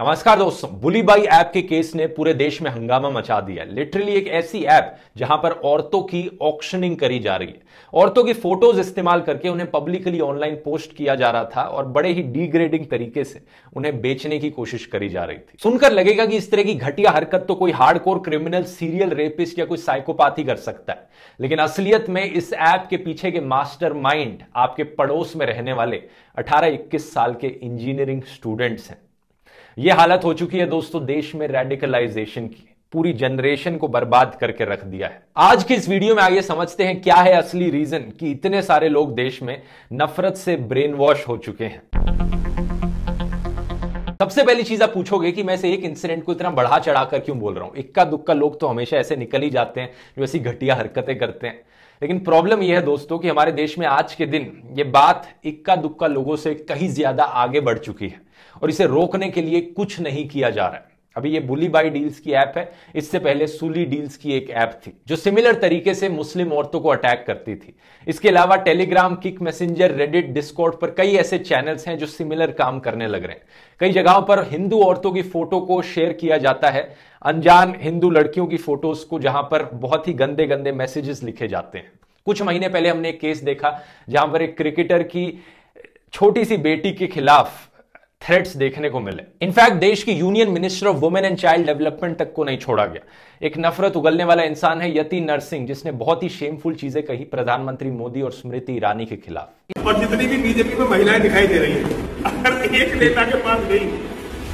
नमस्कार दोस्तों बुली बाई ऐप के केस ने पूरे देश में हंगामा मचा दिया लिटरली एक ऐसी ऐप जहां पर औरतों की ऑक्शनिंग करी जा रही है औरतों की फोटोज इस्तेमाल करके उन्हें पब्लिकली ऑनलाइन पोस्ट किया जा रहा था और बड़े ही डिग्रेडिंग तरीके से उन्हें बेचने की कोशिश करी जा रही थी सुनकर लगेगा कि इस तरह की घटिया हरकत तो कोई हार्ड क्रिमिनल सीरियल रेपिस्ट या कोई साइकोपाथी कर सकता है लेकिन असलियत में इस ऐप के पीछे के मास्टर आपके पड़ोस में रहने वाले अठारह इक्कीस साल के इंजीनियरिंग स्टूडेंट्स हैं ये हालत हो चुकी है दोस्तों देश में रेडिकलाइजेशन की पूरी जनरेशन को बर्बाद करके रख दिया है आज की इस वीडियो में आइए समझते हैं क्या है असली रीजन कि इतने सारे लोग देश में नफरत से ब्रेन वॉश हो चुके हैं सबसे पहली चीज आप पूछोगे कि मैं से एक इंसिडेंट को इतना बढ़ा चढ़ाकर क्यों बोल रहा हूं इक्का दुक्का लोग तो हमेशा ऐसे निकल ही जाते हैं जो ऐसी घटिया हरकतें करते हैं लेकिन प्रॉब्लम यह है दोस्तों कि हमारे देश में आज के दिन ये बात इक्का दुक्का लोगों से कहीं ज्यादा आगे बढ़ चुकी है और इसे रोकने के लिए कुछ नहीं किया जा रहा है अभी ये बुली बाई डील्स की ऐप है इससे पहले सूली डील्स की एक ऐप थी जो सिमिलर तरीके से मुस्लिम औरतों को अटैक करती थी इसके अलावा Telegram Kik Messenger Reddit Discord पर कई ऐसे चैनल्स हैं जो सिमिलर काम करने लग रहे हैं कई जगहों पर हिंदू औरतों की फोटो को शेयर किया जाता है अनजान हिंदू लड़कियों की फोटोज को जहां पर बहुत ही गंदे गंदे मैसेजेस लिखे जाते हैं कुछ महीने पहले हमने एक केस देखा जहां पर एक क्रिकेटर की छोटी सी बेटी के खिलाफ थ्रेट्स देखने को मिले इनफैक्ट देश की union minister of women and child development तक को नहीं छोड़ा गया एक नफरत उगलने वाला इंसान है यति नरसिंह जिसने बहुत ही शेमफुल चीजें कही प्रधानमंत्री मोदी और स्मृति ईरानी के खिलाफ और जितनी भी बीजेपी में महिलाएं दिखाई दे रही है अगर एक नेता के पास गई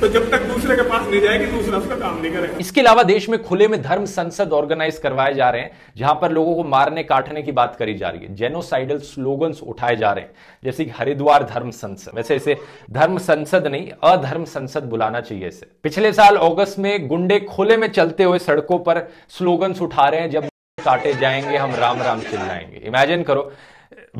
तो जब तक दूसरे के पास नहीं जाएगी दूसरा उसका काम नहीं करेगा इसके अलावा देश में खुले में धर्म संसद ऑर्गेनाइज करवाए जा रहे हैं जहां पर लोगों को मारने काटने की बात करी जा रही है जेनोसाइडल स्लोगन्स उठाए जा रहे हैं जैसे कि हरिद्वार धर्म संसद वैसे इसे धर्म संसद नहीं अधर्म संसद बुलाना चाहिए इसे पिछले साल अगस्त में गुंडे खुले में चलते हुए सड़कों पर स्लोगन्स उठा रहे हैं जब काटे जाएंगे हम राम राम चिल्लाएंगे इमेजिन करो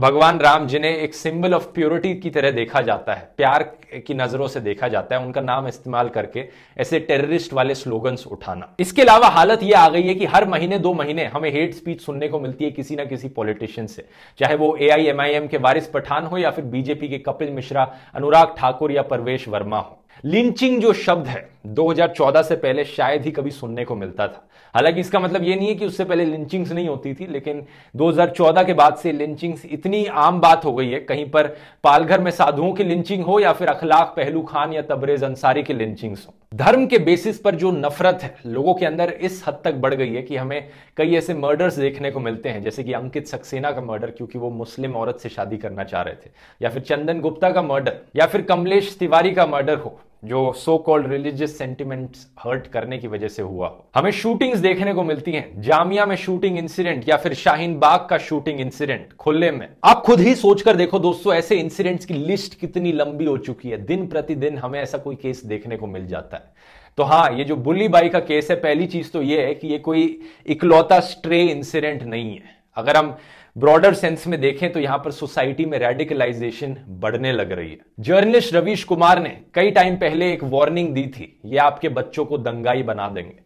भगवान राम जिन्हें एक सिंबल ऑफ प्योरिटी की तरह देखा जाता है प्यार की नजरों से देखा जाता है उनका नाम इस्तेमाल करके ऐसे टेररिस्ट वाले स्लोगन्स उठाना इसके अलावा हालत यह आ गई है कि हर महीने दो महीने हमें हेट स्पीच सुनने को मिलती है किसी ना किसी पॉलिटिशियन से चाहे वो एआईएमआईएम के वारिस पठान हो या फिर बीजेपी के कपिल मिश्रा अनुराग ठाकुर या परवेश वर्मा हो लिंचिंग जो शब्द है 2014 से पहले शायद ही कभी सुनने को मिलता था हालांकि इसका मतलब ये नहीं है कि उससे पहले लिंचिंग्स नहीं होती थी लेकिन 2014 के बाद से लिंचिंग्स इतनी आम बात हो गई है कहीं पर पालघर में साधुओं की लिंचिंग हो या फिर अखलाक पहलू खान या तबरेज अंसारी की लिंचिंग्स हो धर्म के बेसिस पर जो नफरत है लोगों के अंदर इस हद तक बढ़ गई है कि हमें कई ऐसे मर्डर्स देखने को मिलते हैं जैसे कि अंकित सक्सेना का मर्डर क्योंकि वो मुस्लिम औरत से शादी करना चाह रहे थे या फिर चंदन गुप्ता का मर्डर या फिर कमलेश तिवारी का मर्डर हो जो so called religious sentiment hurt करने की वजह से हुआ हो हमें शूटिंग्स देखने को मिलती हैं जामिया में शूटिंग इंसिडेंट या फिर शाहीन बाग का शूटिंग इंसिडेंट खुले में आप खुद ही सोचकर देखो दोस्तों ऐसे इंसिडेंट्स की लिस्ट कितनी लंबी हो चुकी है दिन प्रतिदिन हमें ऐसा कोई केस देखने को मिल जाता है तो हाँ ये जो बुल्ली बाई का केस है पहली चीज तो ये है कि ये कोई इकलौता स्ट्रे इंसिडेंट नहीं है अगर हम ब्रॉडर सेंस में देखें तो यहां पर सोसाइटी में रेडिकलाइजेशन बढ़ने लग रही है जर्नलिस्ट रवीश कुमार ने कई टाइम पहले एक वार्निंग दी थी ये आपके बच्चों को दंगाई बना देंगे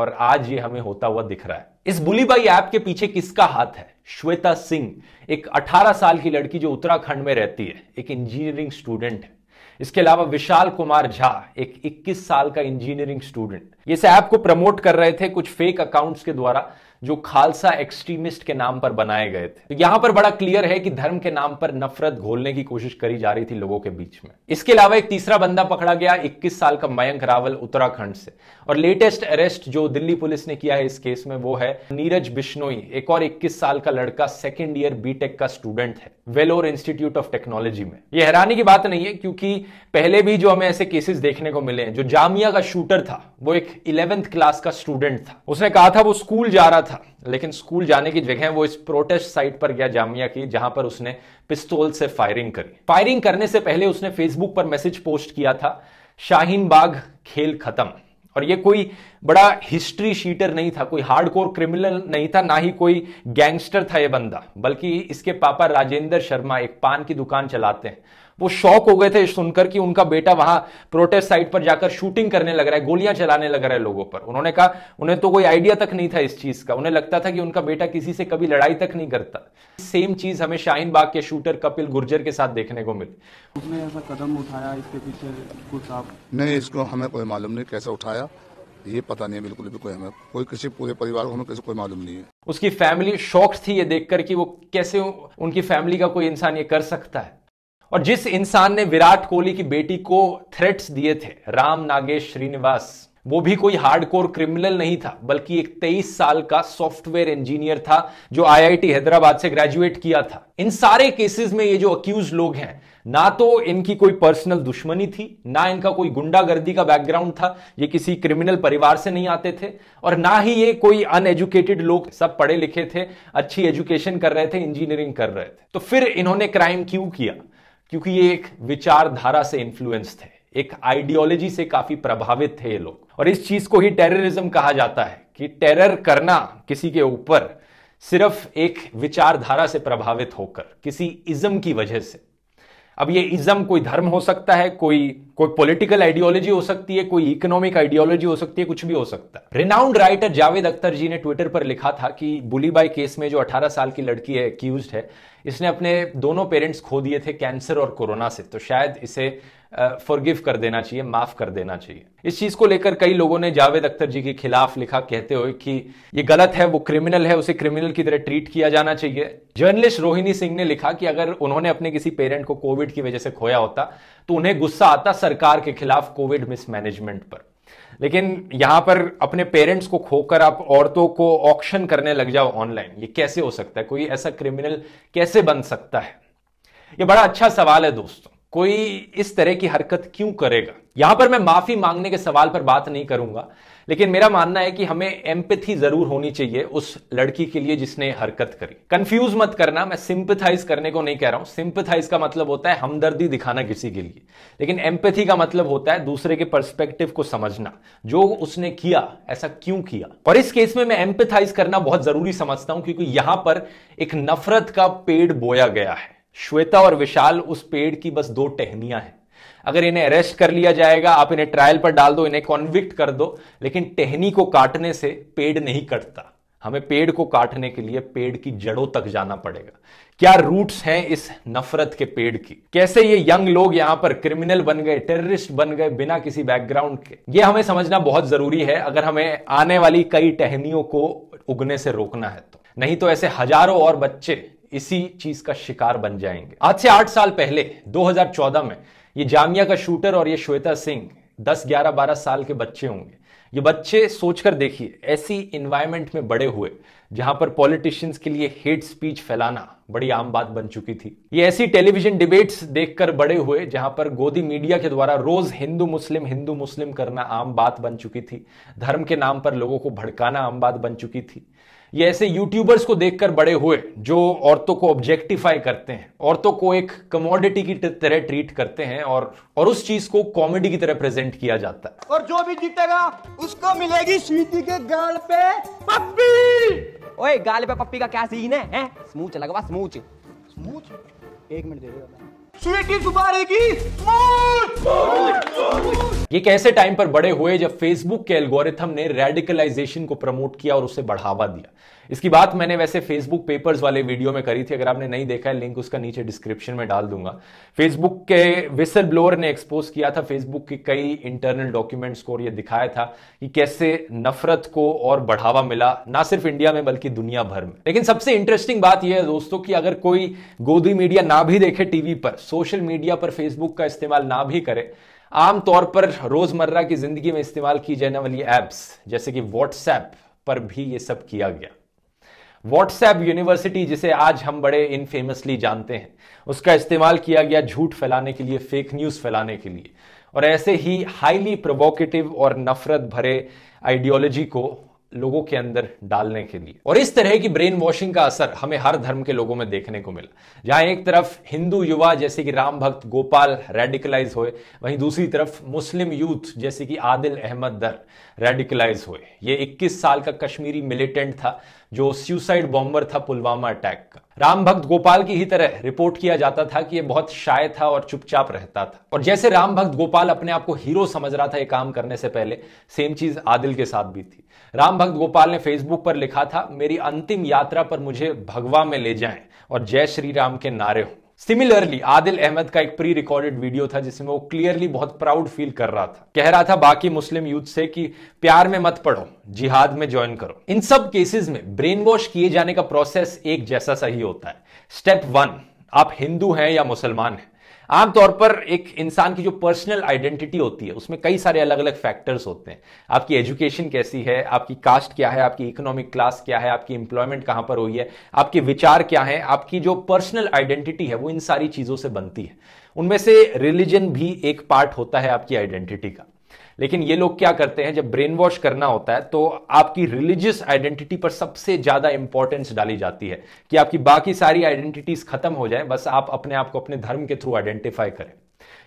और आज ये हमें होता हुआ दिख रहा है इस बुलीबाई ऐप के पीछे किसका हाथ है श्वेता सिंह एक 18 साल की लड़की जो उत्तराखंड में रहती है एक इंजीनियरिंग स्टूडेंट है इसके अलावा विशाल कुमार झा एक 21 साल का इंजीनियरिंग स्टूडेंट इस ऐप को प्रमोट कर रहे थे कुछ फेक अकाउंट्स के द्वारा जो खालसा एक्सट्रीमिस्ट के नाम पर बनाए गए थे तो यहां पर बड़ा क्लियर है कि धर्म के नाम पर नफरत घोलने की कोशिश करी जा रही थी लोगों के बीच में इसके अलावा एक तीसरा बंदा पकड़ा गया इक्कीस साल का मयंक रावल उत्तराखंड से और लेटेस्ट अरेस्ट जो दिल्ली पुलिस ने किया है इस केस में वो है नीरज बिश्नोई एक और इक्कीस साल का लड़का सेकेंड ईयर बीटेक का स्टूडेंट है वेलोर इंस्टीट्यूट ऑफ टेक्नोलॉजी में यह हैरानी की बात नहीं है क्योंकि पहले भी जो हमें ऐसे केसेस देखने को मिले हैं जो जामिया का शूटर था वो एक इलेवेंथ क्लास का स्टूडेंट था उसने कहा था वो स्कूल जा रहा था लेकिन स्कूल जाने की जगह वो इस प्रोटेस्ट साइट पर गया जामिया की जहां पर उसने पिस्तौल से फायरिंग करी फायरिंग करने से पहले उसने फेसबुक पर मैसेज पोस्ट किया था शाहीन बाग खेल खत्म और ये कोई बड़ा हिस्ट्री शीटर नहीं था कोई हार्डकोर क्रिमिनल नहीं था ना ही कोई गैंगस्टर था ये बंदा बल्कि इसके पापा राजेंद्र शर्मा एक पान की दुकान चलाते हैं वो शौक हो गए थे सुनकर कि उनका बेटा वहां प्रोटेस्ट साइट पर जाकर शूटिंग करने लग रहा है गोलियां चलाने लग रहा है लोगों पर उन्होंने कहा उन्हें तो कोई आइडिया तक नहीं था इस चीज का उन्हें लगता था कि उनका बेटा किसी से कभी लड़ाई तक नहीं करता सेम चीज हमें शाहीन बाग के शूटर कपिल गुर्जर के साथ देखने को मिली उसने ऐसा कदम उठाया इसके पीछे कुछ आप नहीं इसको हमें कोई मालूम नहीं कैसे उठाया ये पता नहीं है बिल्कुल भी कोई हमें कोई किसी पूरे परिवार को हमें किसी कोई मालूम नहीं है उसकी फैमिली शॉक थी ये देखकर कि वो कैसे उनकी फैमिली का कोई इंसान ये कर सकता है और जिस इंसान ने विराट कोहली की बेटी को थ्रेट्स दिए थे राम नागेश श्रीनिवास वो भी कोई हार्डकोर क्रिमिनल नहीं था बल्कि एक 23 साल का सॉफ्टवेयर इंजीनियर था जो आईआईटी हैदराबाद से ग्रेजुएट किया था इन सारे केसेस में ये जो अक्यूज लोग हैं ना तो इनकी कोई पर्सनल दुश्मनी थी ना इनका कोई गुंडागर्दी का बैकग्राउंड था ये किसी क्रिमिनल परिवार से नहीं आते थे और ना ही ये कोई अनएजुकेटेड लोग सब पढ़े लिखे थे अच्छी एजुकेशन कर रहे थे इंजीनियरिंग कर रहे थे तो फिर इन्होंने क्राइम क्यों किया क्योंकि ये एक विचारधारा से इन्फ्लुएंस थे एक आइडियोलॉजी से काफी प्रभावित थे ये लोग और इस चीज को ही टेररिज्म कहा जाता है कि टेरर करना किसी के ऊपर सिर्फ एक विचारधारा से प्रभावित होकर किसी इज्म की वजह से अब ये इज्म कोई धर्म हो सकता है कोई कोई पॉलिटिकल आइडियोलॉजी हो सकती है कोई इकोनॉमिक आइडियोलॉजी हो सकती है कुछ भी हो सकता है रिनाउंड राइटर जावेद अख्तर जी ने ट्विटर पर लिखा था कि बुलीबाई केस में जो 18 साल की लड़की है एक्यूज है इसने अपने दोनों पेरेंट्स खो दिए थे कैंसर और कोरोना से तो शायद इसे फॉरगिव कर देना चाहिए माफ कर देना चाहिए इस चीज को लेकर कई लोगों ने जावेद अख्तर जी के खिलाफ लिखा कहते हुए कि ये गलत है वो क्रिमिनल है उसे क्रिमिनल की तरह ट्रीट किया जाना चाहिए जर्नलिस्ट रोहिणी सिंह ने लिखा कि अगर उन्होंने अपने किसी पेरेंट को कोविड की वजह से खोया होता तो उन्हें गुस्सा आता सरकार के खिलाफ कोविड मिसमैनेजमेंट पर लेकिन यहां पर अपने पेरेंट्स को खोकर आप औरतों को ऑक्शन करने लग जाओ ऑनलाइन ये कैसे हो सकता है कोई ऐसा क्रिमिनल कैसे बन सकता है ये बड़ा अच्छा सवाल है दोस्तों कोई इस तरह की हरकत क्यों करेगा यहां पर मैं माफी मांगने के सवाल पर बात नहीं करूंगा लेकिन मेरा मानना है कि हमें एम्पथी जरूर होनी चाहिए उस लड़की के लिए जिसने हरकत करी कंफ्यूज मत करना मैं सिंपथाइज करने को नहीं कह रहा हूं सिंपथाइज का मतलब होता है हमदर्दी दिखाना किसी के लिए लेकिन एम्पथी का मतलब होता है दूसरे के पर्सपेक्टिव को समझना जो उसने किया ऐसा क्यों किया और इस केस में मैं एम्पथाइज करना बहुत जरूरी समझता हूं क्योंकि यहां पर एक नफरत का पेड़ बोया गया है श्वेता और विशाल उस पेड़ की बस दो टहनियां हैं अगर इन्हें अरेस्ट कर लिया जाएगा आप इन्हें ट्रायल पर डाल दो इन्हें कॉन्विक्ट कर दो लेकिन टहनी को काटने से पेड़ नहीं कटता हमें पेड़ को काटने के लिए पेड़ की जड़ों तक जाना पड़ेगा क्या रूट्स हैं इस नफरत के पेड़ की कैसे ये यंग लोग यहां पर क्रिमिनल बन गए टेररिस्ट बन गए बिना किसी बैकग्राउंड के ये हमें समझना बहुत जरूरी है अगर हमें आने वाली कई टहनियों को उगने से रोकना है तो नहीं तो ऐसे हजारों और बच्चे इसी चीज का शिकार बन जाएंगे आज से आठ साल पहले 2014 में ये जामिया का शूटर और ये श्वेता सिंह 10, 11, 12 साल के बच्चे होंगे ये बच्चे सोचकर देखिए ऐसी इन्वायरमेंट में बड़े हुए जहां पर पॉलिटिशियंस के लिए हेट स्पीच फैलाना बड़ी आम बात बन चुकी थी ये ऐसी टेलीविजन डिबेट्स देखकर बड़े हुए जहां पर गोदी मीडिया के द्वारा रोज हिंदू मुस्लिम हिंदू मुस्लिम करना आम बात बन चुकी थी धर्म के नाम पर लोगों को भड़काना आम बात बन चुकी थी ये ऐसे यूट्यूबर्स को देखकर बड़े हुए जो औरतों को ऑब्जेक्टिफाई करते हैं औरतों को एक कमोडिटी की तरह ट्रीट करते हैं और और उस चीज को कॉमेडी की तरह प्रेजेंट किया जाता है और जो भी जीतेगा उसको मिलेगी स्वीति के गाल पे पप्पी ओए गाल पे पप्पी का क्या सीन है, है? स्मूच लगवा स्मूच स्मूच एक मिनट दे स्वीटी सुबह ये कैसे टाइम पर बड़े हुए जब फेसबुक के एल्गोरिथम ने रेडिकलाइजेशन को प्रमोट किया और उसे बढ़ावा दिया इसकी बात मैंने वैसे फेसबुक पेपर्स वाले वीडियो में करी थी अगर आपने नहीं देखा है लिंक उसका नीचे डिस्क्रिप्शन में डाल दूंगा फेसबुक के विसल ब्लोअर ने एक्सपोज किया था फेसबुक के कई इंटरनल डॉक्यूमेंट्स को और यह दिखाया था कि कैसे नफरत को और बढ़ावा मिला ना सिर्फ इंडिया में बल्कि दुनिया भर में लेकिन सबसे इंटरेस्टिंग बात यह है दोस्तों की अगर कोई गोदी मीडिया ना भी देखे टीवी पर सोशल मीडिया पर फेसबुक का इस्तेमाल ना भी करे आमतौर पर रोजमर्रा की जिंदगी में इस्तेमाल की जाने वाली एप्स जैसे कि व्हाट्सएप पर भी ये सब किया गया व्हाट्सएप यूनिवर्सिटी जिसे आज हम बड़े इनफेमसली जानते हैं उसका इस्तेमाल किया गया झूठ फैलाने के लिए फेक न्यूज फैलाने के लिए और ऐसे ही हाईली प्रोवोकेटिव और नफरत भरे आइडियोलॉजी को लोगों के अंदर डालने के लिए और इस तरह की ब्रेन वॉशिंग का असर हमें हर धर्म के लोगों में देखने को मिला जहां एक तरफ हिंदू युवा जैसे कि राम भक्त गोपाल रेडिकलाइज हुए वहीं दूसरी तरफ मुस्लिम यूथ जैसे कि आदिल अहमद दर रेडिकलाइज हुए ये 21 साल का कश्मीरी मिलिटेंट था जो सुसाइड बॉम्बर था पुलवामा अटैक का राम भक्त गोपाल की ही तरह रिपोर्ट किया जाता था कि ये बहुत शाय था और चुपचाप रहता था और जैसे राम भक्त गोपाल अपने आप को हीरो समझ रहा था ये काम करने से पहले सेम चीज आदिल के साथ भी थी राम भक्त गोपाल ने फेसबुक पर लिखा था मेरी अंतिम यात्रा पर मुझे भगवा में ले जाएं और जय श्री राम के नारे हों सिमिलरली आदिल अहमद का एक प्री रिकॉर्डेड वीडियो था जिसमें वो क्लियरली बहुत प्राउड फील कर रहा था कह रहा था बाकी मुस्लिम यूथ से कि प्यार में मत पढ़ो जिहाद में ज्वाइन करो इन सब केसेस में ब्रेन वॉश किए जाने का प्रोसेस एक जैसा सही होता है स्टेप वन आप हिंदू हैं या मुसलमान हैं आमतौर पर एक इंसान की जो पर्सनल आइडेंटिटी होती है उसमें कई सारे अलग अलग फैक्टर्स होते हैं आपकी एजुकेशन कैसी है आपकी कास्ट क्या है आपकी इकोनॉमिक क्लास क्या है आपकी इंप्लॉयमेंट कहां पर हुई है आपके विचार क्या है आपकी जो पर्सनल आइडेंटिटी है वो इन सारी चीजों से बनती है उनमें से रिलीजन भी एक पार्ट होता है आपकी आइडेंटिटी का लेकिन ये लोग क्या करते हैं जब ब्रेन वॉश करना होता है तो आपकी रिलीजियस आइडेंटिटी पर सबसे ज्यादा इंपॉर्टेंस डाली जाती है कि आपकी बाकी सारी आइडेंटिटीज खत्म हो जाए बस आप अपने आप को अपने धर्म के थ्रू आइडेंटिफाई करें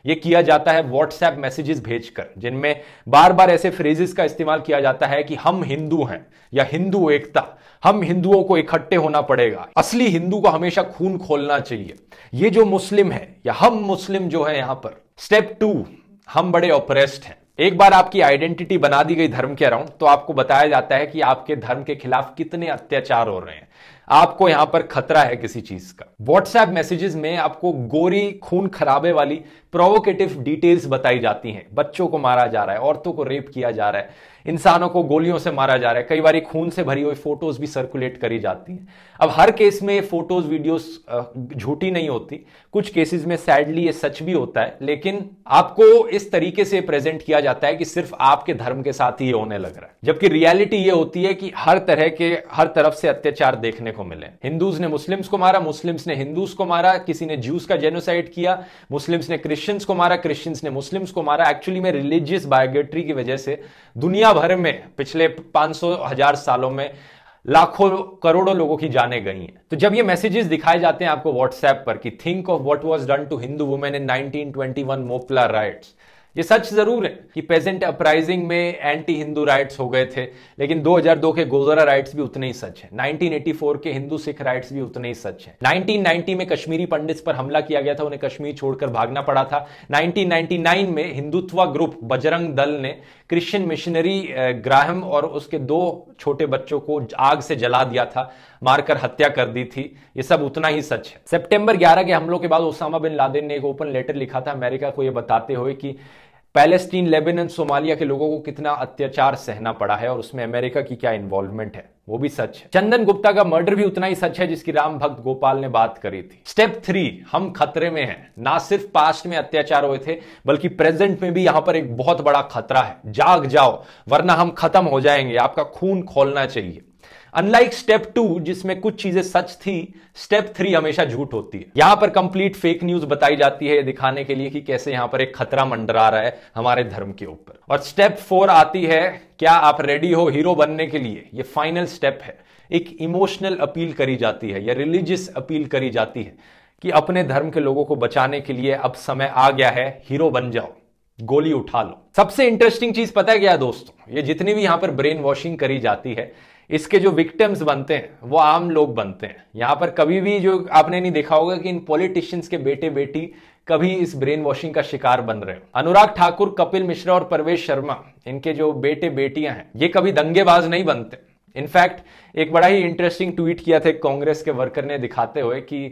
ये किया जाता है व्हाट्सएप मैसेजेस भेजकर जिनमें बार बार ऐसे फ्रेजेस का इस्तेमाल किया जाता है कि हम हिंदू हैं या हिंदू एकता हम हिंदुओं को इकट्ठे होना पड़ेगा असली हिंदू को हमेशा खून खोलना चाहिए ये जो मुस्लिम है या हम मुस्लिम जो है यहां पर स्टेप टू हम बड़े ऑपरेस्ट हैं एक बार आपकी आइडेंटिटी बना दी गई धर्म के अराउंड तो आपको बताया जाता है कि आपके धर्म के खिलाफ कितने अत्याचार हो रहे हैं आपको यहां पर खतरा है किसी चीज का व्हाट्सएप मैसेजेस में आपको गोरी खून खराबे वाली प्रोवोकेटिव डिटेल्स बताई जाती हैं बच्चों को मारा जा रहा है औरतों को रेप किया जा रहा है इंसानों को गोलियों से मारा जा रहा है कई बार खून से भरी हुई फोटोज भी सर्कुलेट करी जाती हैं अब हर केस में फोटोज वीडियोस झूठी नहीं होती कुछ केसेस में सैडली ये सच भी होता है लेकिन आपको इस तरीके से प्रेजेंट किया जाता है कि सिर्फ आपके धर्म के साथ ही ये होने लग रहा है जबकि रियलिटी ये होती है कि हर तरह के हर तरफ से अत्याचार देखने को मिले हिंदूज ने मुस्लिम्स को मारा मुस्लिम्स ने हिंदूज को मारा किसी ने ज्यूस का जेनोसाइड किया मुस्लिम्स ने क्रिश्चियंस को मारा क्रिश्चियंस ने मुस्लिम्स को मारा एक्चुअली में रिलीजियस बायोगेट्री की वजह से दुनिया भर में पिछले पांच हजार सालों में लाखों करोड़ों लोगों की जाने गई हैं तो जब ये मैसेजेस दिखाए जाते हैं आपको व्हाट्सएप पर कि think of what was done to Hindu women in 1921 Moplah riots ये सच जरूर है कि पेजेंट अपराइजिंग में एंटी हिंदू राइट्स हो गए थे लेकिन 2002 के गोजरा राइट्स भी उतने ही सच है 1984 के हिंदू सिख राइट्स भी उतने ही सच है 1990 में कश्मीरी पंडित पर हमला किया गया था उन्हें कश्मीर छोड़कर भागना पड़ा था 1999 में हिंदुत्व ग्रुप बजरंग दल ने क्रिश्चियन मिशनरी ग्राहम और उसके दो छोटे बच्चों को आग से जला दिया था मारकर हत्या कर दी थी ये सब उतना ही सच है सितंबर 11 के हमलों के बाद ओसामा बिन लादेन ने एक ओपन लेटर लिखा था अमेरिका को यह बताते हुए कि पैलेस्टीन लेबनान सोमालिया के लोगों को कितना अत्याचार सहना पड़ा है और उसमें अमेरिका की क्या इन्वॉल्वमेंट है वो भी सच है चंदन गुप्ता का मर्डर भी उतना ही सच है जिसकी राम भक्त गोपाल ने बात करी थी स्टेप थ्री हम खतरे में हैं ना सिर्फ पास्ट में अत्याचार हुए थे बल्कि प्रेजेंट में भी यहां पर एक बहुत बड़ा खतरा है जाग जाओ वरना हम खत्म हो जाएंगे आपका खून खोलना चाहिए अनलाइक स्टेप टू जिसमें कुछ चीजें सच थी स्टेप थ्री हमेशा झूठ होती है यहां पर कंप्लीट फेक न्यूज बताई जाती है दिखाने के लिए कि कैसे यहां पर एक खतरा मंडरा रहा है हमारे धर्म के ऊपर और स्टेप फोर आती है क्या आप रेडी हो हीरो बनने के लिए ये फाइनल स्टेप है एक इमोशनल अपील करी जाती है या रिलीजियस अपील करी जाती है कि अपने धर्म के लोगों को बचाने के लिए अब समय आ गया है हीरो बन जाओ गोली उठा लो सबसे इंटरेस्टिंग चीज पता है क्या दोस्तों ये जितनी भी यहां पर ब्रेन वॉशिंग करी जाती है इसके जो विक्टिम्स बनते हैं वो आम लोग बनते हैं यहां पर कभी भी जो आपने नहीं देखा होगा कि इन पॉलिटिशियंस के बेटे बेटी कभी इस ब्रेन वॉशिंग का शिकार बन रहे हैं अनुराग ठाकुर कपिल मिश्रा और परवेश शर्मा इनके जो बेटे बेटियां हैं ये कभी दंगेबाज नहीं बनते इनफैक्ट एक बड़ा ही इंटरेस्टिंग ट्वीट किया था कांग्रेस के वर्कर ने दिखाते हुए कि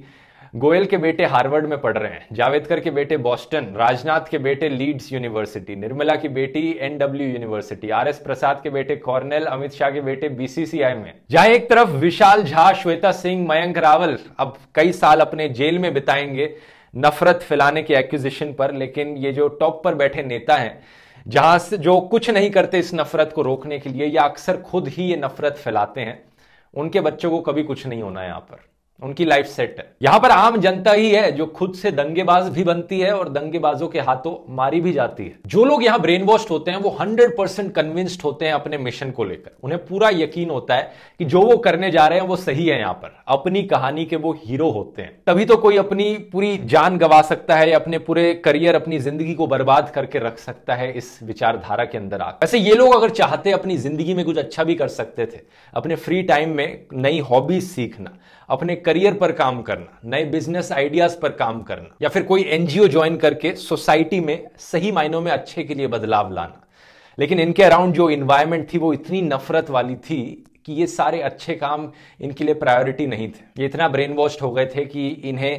गोयल के बेटे हार्वर्ड में पढ़ रहे हैं जावेदकर के बेटे बॉस्टन राजनाथ के बेटे लीड्स यूनिवर्सिटी निर्मला की बेटी NW university R S Prasad के बेटे कॉर्नेल अमित शाह के बेटे बीसीसीआई में जहां एक तरफ विशाल झा श्वेता सिंह मयंक रावल अब कई साल अपने जेल में बिताएंगे नफरत फैलाने के एक्विजिशन पर लेकिन ये जो टॉप पर बैठे नेता हैं जहां से जो कुछ नहीं करते इस नफरत को रोकने के लिए या अक्सर खुद ही ये नफरत फैलाते हैं उनके बच्चों को कभी कुछ नहीं होना यहां यहाँ पर उनकी लाइफ सेट है यहां पर आम जनता ही है जो खुद से दंगेबाज भी बनती है और दंगेबाजों के हाथों मारी भी जाती है जो लोग यहां ब्रेन वॉश होते हैं वो 100 परसेंट कन्विंस्ड होते हैं अपने मिशन को लेकर उन्हें पूरा यकीन होता है कि जो वो करने जा रहे हैं वो सही है यहां पर अपनी कहानी के वो हीरो होते हैं तभी तो कोई अपनी पूरी जान गवा सकता है या अपने पूरे करियर अपनी जिंदगी को बर्बाद करके रख सकता है इस विचारधारा के अंदर आकर वैसे ये लोग अगर चाहते अपनी जिंदगी में कुछ अच्छा भी कर सकते थे अपने फ्री टाइम में नई हॉबीज सीखना अपने करियर पर काम करना नए बिजनेस आइडियाज पर काम करना या फिर कोई एनजीओ ज्वाइन करके सोसाइटी में सही मायनों में अच्छे के लिए बदलाव लाना लेकिन इनके अराउंड जो इन्वायरमेंट थी वो इतनी नफरत वाली थी कि ये सारे अच्छे काम इनके लिए प्रायोरिटी नहीं थे ये इतना ब्रेन वॉश्ड हो गए थे कि इन्हें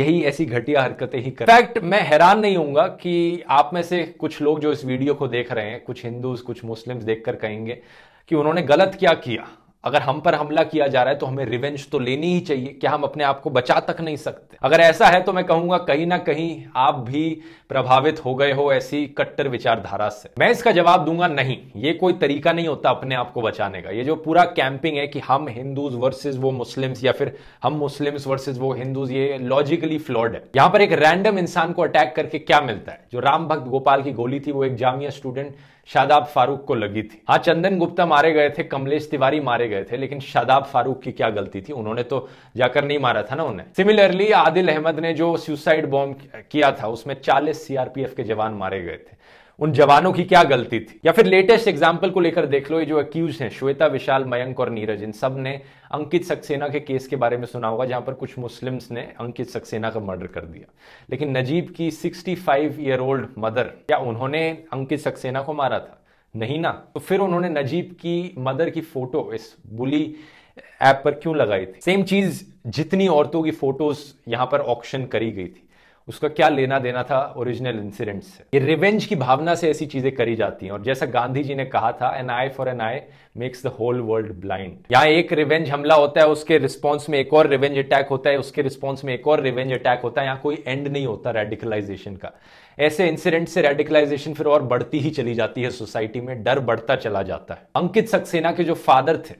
यही ऐसी घटिया हरकतें ही कर फैक्ट मैं हैरान नहीं हूंगा कि आप में से कुछ लोग जो इस वीडियो को देख रहे हैं कुछ हिंदूज कुछ मुस्लिम्स देखकर कहेंगे कि उन्होंने गलत क्या किया अगर हम पर हमला किया जा रहा है तो हमें रिवेंज तो लेनी ही चाहिए क्या हम अपने आप को बचा तक नहीं सकते अगर ऐसा है तो मैं कहूंगा कहीं ना कहीं आप भी प्रभावित हो गए हो ऐसी कट्टर विचारधारा से मैं इसका जवाब दूंगा नहीं ये कोई तरीका नहीं होता अपने आप को बचाने का ये जो पूरा कैंपिंग है कि हम हिंदूज वर्सेज वो मुस्लिम्स या फिर हम मुस्लिम्स वर्सेज वो हिंदूज ये लॉजिकली फ्लॉड है यहां पर एक रैंडम इंसान को अटैक करके क्या मिलता है जो राम भक्त गोपाल की गोली थी वो एक जामिया स्टूडेंट शादाब फारूक को लगी थी हाँ चंदन गुप्ता मारे गए थे कमलेश तिवारी मारे गए थे लेकिन शादाब फारूक की क्या गलती थी उन्होंने तो जाकर नहीं मारा था ना उन्हें सिमिलरली आदिल अहमद ने जो सुसाइड बॉम्ब किया था उसमें चालीस सीआरपीएफ के जवान मारे गए थे उन जवानों की क्या गलती थी या फिर लेटेस्ट एग्जाम्पल को लेकर देख लो ये जो अक्यूज हैं श्वेता विशाल मयंक और नीरज इन सब ने अंकित सक्सेना के केस के बारे में सुना होगा जहां पर कुछ मुस्लिम्स ने अंकित सक्सेना का मर्डर कर दिया लेकिन नजीब की 65 ईयर ओल्ड मदर क्या उन्होंने अंकित सक्सेना को मारा था नहीं ना तो फिर उन्होंने नजीब की मदर की फोटो इस बुली ऐप पर क्यों लगाई थी सेम चीज जितनी औरतों की फोटोज यहां पर ऑप्शन करी गई थी उसका क्या लेना देना था ओरिजिनल इंसिडेंट से ये रिवेंज की भावना से ऐसी चीजें करी जाती हैं और जैसा गांधी जी ने कहा था an eye for an eye makes the whole world blind यहाँ एक रिवेंज हमला होता है उसके रिस्पॉन्स में एक और रिवेंज अटैक होता है उसके रिस्पॉन्स में एक और रिवेंज अटैक होता है यहाँ कोई एंड नहीं होता रेडिकलाइजेशन का ऐसे इंसिडेंट से रेडिकलाइजेशन फिर और बढ़ती ही चली जाती है सोसाइटी में डर बढ़ता चला जाता है अंकित सक्सेना के जो फादर थे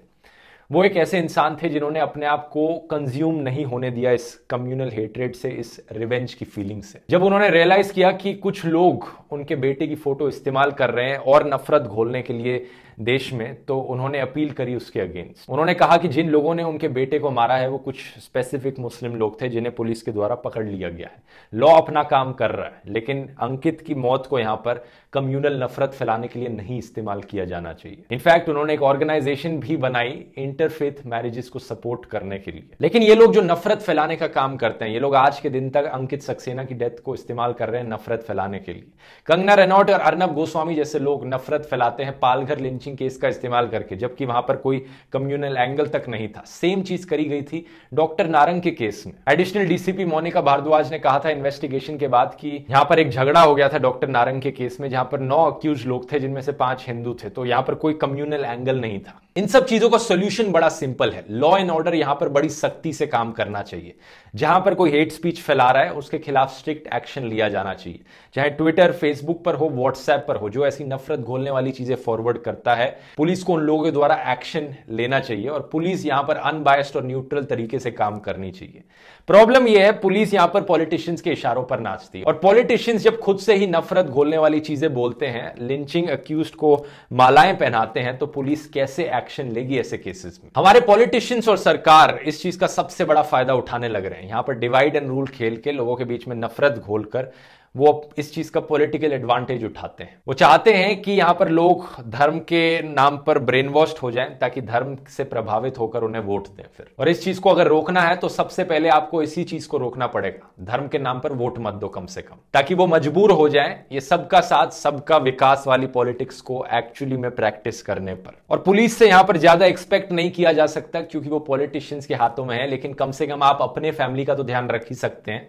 वो एक ऐसे इंसान थे जिन्होंने अपने आप को कंज्यूम नहीं होने दिया इस कम्युनल हेटरेट से इस रिवेंज की फीलिंग से जब उन्होंने रियलाइज किया कि कुछ लोग उनके बेटे की फ़ोटो इस्तेमाल कर रहे हैं और नफरत घोलने के लिए देश में तो उन्होंने अपील करी उसके अगेंस्ट उन्होंने कहा कि जिन लोगों ने उनके बेटे को मारा है वो कुछ स्पेसिफिक मुस्लिम लोग थे जिन्हें पुलिस के द्वारा पकड़ लिया गया है लॉ अपना काम कर रहा है लेकिन अंकित की मौत को यहाँ पर कम्यूनल नफरत फैलाने के लिए नहीं इस्तेमाल किया जाना चाहिए इनफैक्ट उन्होंने एक ऑर्गेनाइजेशन भी बनाई इंटरफेथ मैरिजेस को सपोर्ट करने के लिए लेकिन ये लोग जो नफरत फैलाने का काम करते हैं ये लोग आज के दिन तक अंकित सक्सेना की डेथ को इस्तेमाल कर रहे हैं नफरत फैलाने के लिए कंगना रनौट और अर्नब गोस्वामी जैसे लोग नफरत फैलाते हैं पालघर लिंचिंग केस का इस्तेमाल करके जबकि वहां पर कोई कम्युनल एंगल तक नहीं था सेम चीज करी गई थी डॉक्टर नारंग के केस में एडिशनल डीसीपी मोनिका भारद्वाज ने कहा था इन्वेस्टिगेशन के बाद कि यहाँ पर एक झगड़ा हो गया था डॉक्टर नारंग के केस में जहां पर नौ अक्यूज लोग थे जिनमें से पांच हिंदू थे तो यहाँ पर कोई कम्युनल एंगल नहीं था इन सब चीजों का सोल्यूशन बड़ा सिंपल है लॉ एंड ऑर्डर यहां पर बड़ी सख्ती से काम करना चाहिए जहां पर कोई हेट स्पीच फैला रहा है उसके खिलाफ स्ट्रिक्ट एक्शन लिया जाना चाहिए चाहे ट्विटर फेसबुक पर हो व्हाट्सएप पर हो जो ऐसी नफरत घोलने वाली चीजें फॉरवर्ड करता है पुलिस को उन लोगों के द्वारा एक्शन लेना चाहिए और पुलिस यहां पर अनबायस्ड और न्यूट्रल तरीके से काम करनी चाहिए प्रॉब्लम यह है पुलिस यहां पर पॉलिटिशियंस के इशारों पर नाचती है और पॉलिटिशियंस जब खुद से ही नफरत घोलने वाली चीजें बोलते हैं लिंचिंग अक्यूज को मालाएं पहनाते हैं तो पुलिस कैसे एक्शन एक्शन लेगी ऐसे केसेस में हमारे पॉलिटिशियंस और सरकार इस चीज का सबसे बड़ा फायदा उठाने लग रहे हैं यहां पर डिवाइड एंड रूल खेल के लोगों के बीच में नफरत घोलकर वो इस चीज का पॉलिटिकल एडवांटेज उठाते हैं वो चाहते हैं कि यहाँ पर लोग धर्म के नाम पर ब्रेन वॉश हो जाएं ताकि धर्म से प्रभावित होकर उन्हें वोट दें फिर और इस चीज को अगर रोकना है तो सबसे पहले आपको इसी चीज को रोकना पड़ेगा धर्म के नाम पर वोट मत दो कम से कम ताकि वो मजबूर हो जाए ये सबका साथ सबका विकास वाली पॉलिटिक्स को एक्चुअली में प्रैक्टिस करने पर और पुलिस से यहाँ पर ज्यादा एक्सपेक्ट नहीं किया जा सकता क्योंकि वो पॉलिटिशियंस के हाथों में है लेकिन कम से कम आप अपने फैमिली का तो ध्यान रख ही सकते हैं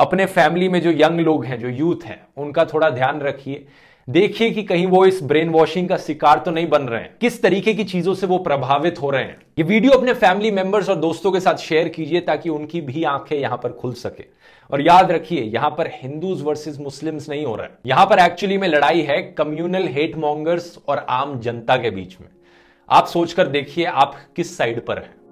अपने फैमिली में जो यंग लोग हैं जो यूथ हैं उनका थोड़ा ध्यान रखिए देखिए कि कहीं वो इस ब्रेन वॉशिंग का शिकार तो नहीं बन रहे हैं किस तरीके की चीजों से वो प्रभावित हो रहे हैं ये वीडियो अपने फैमिली मेंबर्स और दोस्तों के साथ शेयर कीजिए ताकि उनकी भी आंखें यहां पर खुल सके और याद रखिए यहां पर हिंदूज वर्सेस मुस्लिम्स नहीं हो रहा है यहां पर एक्चुअली में लड़ाई है कम्युनल हेट मॉन्गर्स और आम जनता के बीच में आप सोचकर देखिए आप किस साइड पर हैं